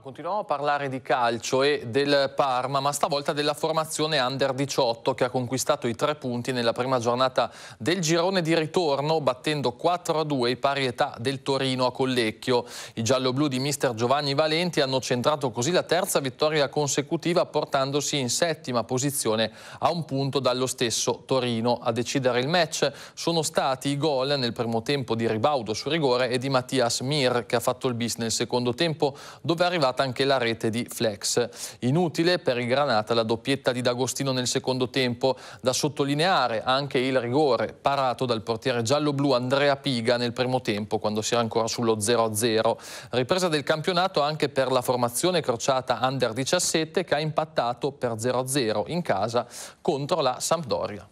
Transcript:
Continuiamo a parlare di calcio e del Parma, ma stavolta della formazione Under 18 che ha conquistato i tre punti nella prima giornata del girone di ritorno battendo 4-2 i pari età del Torino a Collecchio. I gialloblu di mister Giovanni Valenti hanno centrato così la terza vittoria consecutiva portandosi in settima posizione a un punto dallo stesso Torino. A decidere il match sono stati i gol nel primo tempo di Ribaudo su rigore e di Mattias Mir che ha fatto il bis nel secondo tempo dove ha arrivata anche la rete di Flex. Inutile per il Granata la doppietta di D'Agostino nel secondo tempo. Da sottolineare anche il rigore parato dal portiere giallo-blu Andrea Piga nel primo tempo quando si era ancora sullo 0-0. Ripresa del campionato anche per la formazione crociata Under 17 che ha impattato per 0-0 in casa contro la Sampdoria.